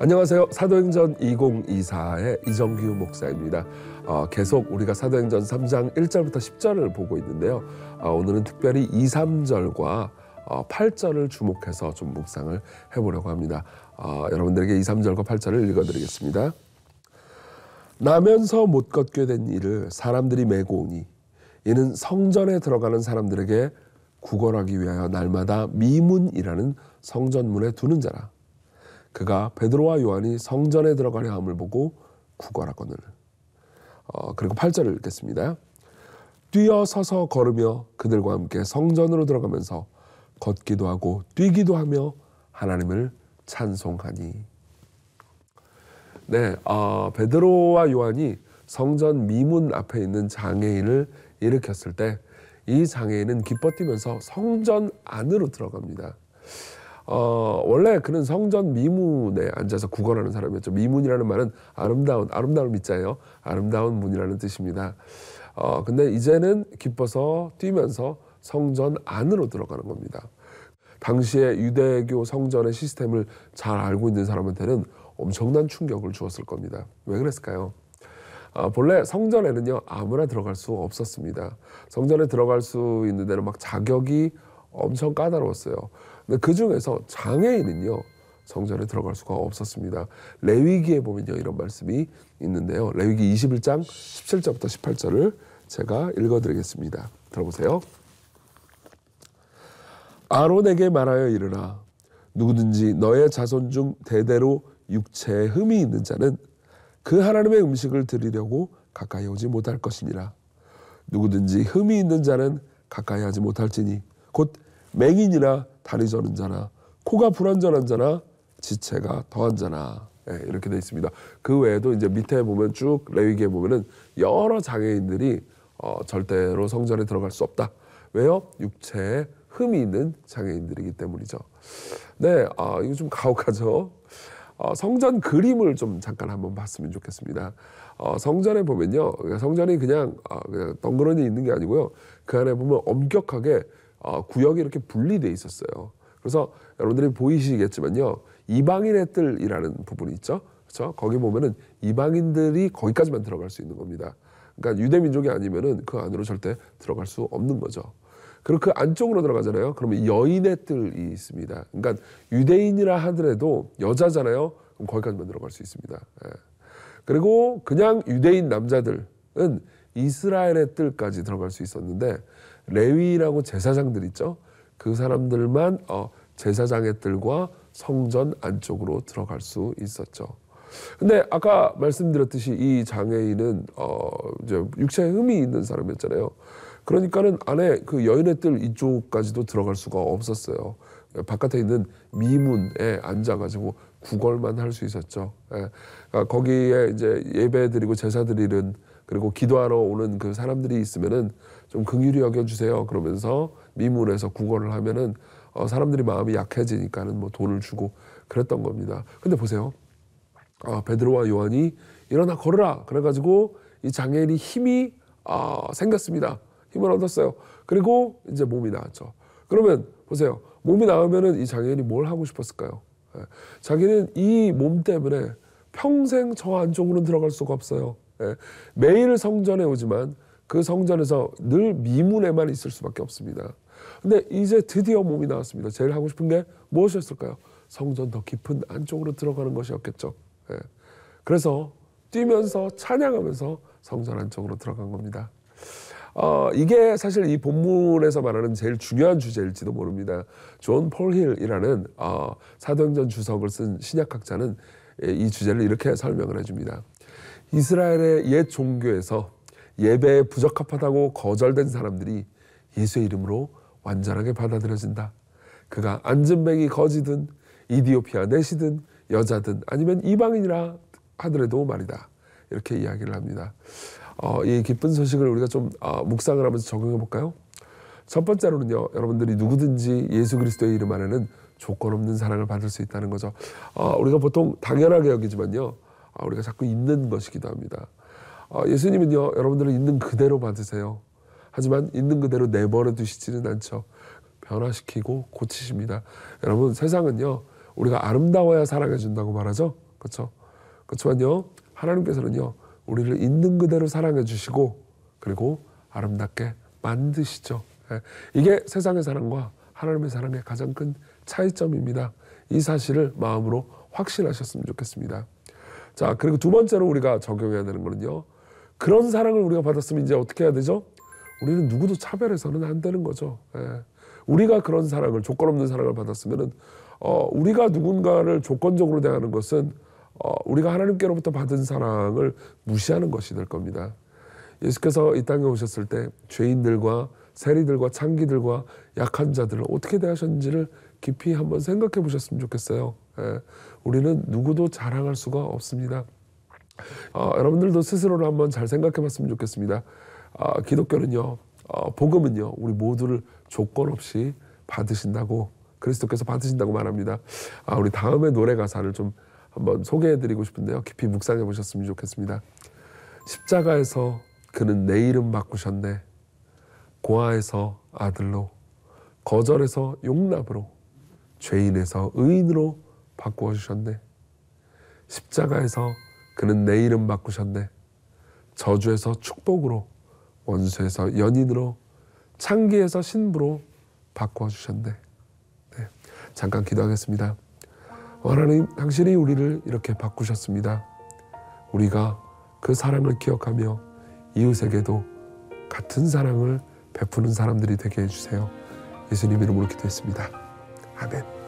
안녕하세요. 사도행전 2024의 이정규 목사입니다. 어, 계속 우리가 사도행전 3장 1절부터 10절을 보고 있는데요. 어, 오늘은 특별히 2, 3절과 어, 8절을 주목해서 좀 묵상을 해보려고 합니다. 어, 여러분들에게 2, 3절과 8절을 읽어드리겠습니다. 나면서 못 걷게 된 일을 사람들이 메고 오니 이는 성전에 들어가는 사람들에게 구걸하기 위하여 날마다 미문이라는 성전문에 두는 자라. 그가 베드로와 요한이 성전에 들어가려 함을 보고 구걸하거늘. 어, 그리고 8절을 읽겠습니다. 뛰어서서 걸으며 그들과 함께 성전으로 들어가면서 걷기도 하고 뛰기도 하며 하나님을 찬송하니. 네, 어, 베드로와 요한이 성전 미문 앞에 있는 장애인을 일으켰을 때 이 장애인은 기뻐 뛰면서 성전 안으로 들어갑니다. 어, 원래 그는 성전 미문에 앉아서 구걸하는 사람이었죠. 미문이라는 말은 아름다운, 아름다운 밑자예요. 아름다운 문이라는 뜻입니다. 어, 근데 이제는 기뻐서 뛰면서 성전 안으로 들어가는 겁니다. 당시에 유대교 성전의 시스템을 잘 알고 있는 사람한테는 엄청난 충격을 주었을 겁니다. 왜 그랬을까요? 아, 본래 성전에는요 아무나 들어갈 수 없었습니다. 성전에 들어갈 수 있는 데는 막 자격이 엄청 까다로웠어요. 근데 그 중에서 장애인은요 성전에 들어갈 수가 없었습니다. 레위기에 보면요 이런 말씀이 있는데요. 레위기 21장 17절부터 18절을 제가 읽어드리겠습니다. 들어보세요. 아론에게 말하여 이르라 누구든지 너의 자손 중 대대로 육체에 흠이 있는 자는 그 하나님의 음식을 드리려고 가까이 오지 못할 것이니라 누구든지 흠이 있는 자는 가까이 하지 못할지니 곧 맹인이나 다리 저는 자나 코가 불안전한 자나 지체가 더한 자나 예, 이렇게 돼 있습니다. 그 외에도 이제 밑에 보면 쭉 레위기에 보면은 여러 장애인들이 어, 절대로 성전에 들어갈 수 없다. 왜요? 육체에 흠이 있는 장애인들이기 때문이죠. 네, 어, 이거 좀 가혹하죠. 어, 성전 그림을 좀 잠깐 한번 봤으면 좋겠습니다. 어, 성전에 보면요, 성전이 그냥, 어, 그냥 덩그러니 있는 게 아니고요, 그 안에 보면 엄격하게 어, 구역이 이렇게 분리돼 있었어요. 그래서 여러분들이 보이시겠지만요. 이방인의 뜰이라는 부분이 있죠. 그렇죠? 거기 보면은 이방인들이 거기까지만 들어갈 수 있는 겁니다. 그러니까 유대 민족이 아니면은 그 안으로 절대 들어갈 수 없는 거죠. 그리고 그 안쪽으로 들어가잖아요. 그러면 여인의 뜰이 있습니다. 그러니까 유대인이라 하더라도 여자잖아요. 그럼 거기까지만 들어갈 수 있습니다. 예. 그리고 그냥 유대인 남자들은 이스라엘의 뜰까지 들어갈 수 있었는데 레위라고 제사장들 있죠. 그 사람들만 어, 제사장의 뜰과 성전 안쪽으로 들어갈 수 있었죠. 근데 아까 말씀드렸듯이 이 장애인은 어 이제 육체에 흠이 있는 사람이었잖아요. 그러니까는 안에 그 여인의 뜰 이쪽까지도 들어갈 수가 없었어요. 바깥에 있는 미문에 앉아가지고 구걸만 할 수 있었죠. 예. 그러니까 거기에 이제 예배 드리고 제사 드리는 그리고 기도하러 오는 그 사람들이 있으면은 좀 긍휼히 여겨주세요. 그러면서 미문에서 구걸을 하면은 어, 사람들이 마음이 약해지니까는 뭐 돈을 주고 그랬던 겁니다. 근데 보세요. 어, 베드로와 요한이 일어나 걸어라 그래가지고 이 장애인이 힘이 어, 생겼습니다. 힘을 얻었어요. 그리고 이제 몸이 나았죠. 그러면 보세요. 몸이 나으면은 이 장애인이 뭘 하고 싶었을까요? 예. 자기는 이 몸 때문에 평생 저 안쪽으로는 들어갈 수가 없어요. 예. 매일 성전에 오지만 그 성전에서 늘 미문에만 있을 수밖에 없습니다. 근데 이제 드디어 몸이 나왔습니다. 제일 하고 싶은 게 무엇이었을까요? 성전 더 깊은 안쪽으로 들어가는 것이었겠죠. 예. 그래서 뛰면서 찬양하면서 성전 안쪽으로 들어간 겁니다. 어, 이게 사실 이 본문에서 말하는 제일 중요한 주제일지도 모릅니다. 존 폴힐이라는 어, 사도행전 주석을 쓴 신약학자는 이 주제를 이렇게 설명을 해줍니다. 이스라엘의 옛 종교에서 예배에 부적합하다고 거절된 사람들이 예수의 이름으로 완전하게 받아들여진다. 그가 안전뱅이 거지든 이디오피아 내시든 여자든 아니면 이방인이라 하더라도 말이다. 이렇게 이야기를 합니다. 어, 이 기쁜 소식을 우리가 좀 어, 묵상을 하면서 적용해 볼까요? 첫 번째로는요, 여러분들이 누구든지 예수 그리스도의 이름 안에는 조건 없는 사랑을 받을 수 있다는 거죠. 어, 우리가 보통 당연하게 여기지만요, 아, 우리가 자꾸 있는 것이기도 합니다. 아, 예수님은요, 여러분들을 있는 그대로 받으세요. 하지만 있는 그대로 내버려 두시지는 않죠. 변화시키고 고치십니다. 여러분, 세상은요, 우리가 아름다워야 사랑해준다고 말하죠. 그렇죠? 그렇지만요, 하나님께서는요, 우리를 있는 그대로 사랑해주시고, 그리고 아름답게 만드시죠. 예. 이게 세상의 사랑과 하나님의 사랑의 가장 큰 차이점입니다. 이 사실을 마음으로 확신하셨으면 좋겠습니다. 자, 그리고 두 번째로 우리가 적용해야 되는 거는요. 그런 사랑을 우리가 받았으면 이제 어떻게 해야 되죠? 우리는 누구도 차별해서는 안 되는 거죠. 예. 우리가 그런 사랑을 조건 없는 사랑을 받았으면은 어, 우리가 누군가를 조건적으로 대하는 것은 어, 우리가 하나님께로부터 받은 사랑을 무시하는 것이 될 겁니다. 예수께서 이 땅에 오셨을 때 죄인들과 세리들과 창기들과 약한 자들을 어떻게 대하셨는지를 깊이 한번 생각해 보셨으면 좋겠어요. 예, 우리는 누구도 자랑할 수가 없습니다. 어, 여러분들도 스스로를 한번 잘 생각해 봤으면 좋겠습니다. 어, 기독교는요, 어, 복음은요, 우리 모두를 조건 없이 받으신다고, 그리스도께서 받으신다고 말합니다. 아, 우리 다음에 노래 가사를 좀 한번 소개해 드리고 싶은데요. 깊이 묵상해 보셨으면 좋겠습니다. 십자가에서 그는 내 이름 바꾸셨네. 고아에서 아들로, 거절에서 용납으로, 죄인에서 의인으로 바꾸어 주셨네. 십자가에서 그는 내 이름 바꾸셨네. 저주에서 축복으로, 원수에서 연인으로, 창기에서 신부로 바꾸어 주셨네. 네. 잠깐 기도하겠습니다. 하나님, 당신이 우리를 이렇게 바꾸셨습니다. 우리가 그 사랑을 기억하며 이웃에게도 같은 사랑을 베푸는 사람들이 되게 해주세요. 예수님 이름으로 기도했습니다. 明白。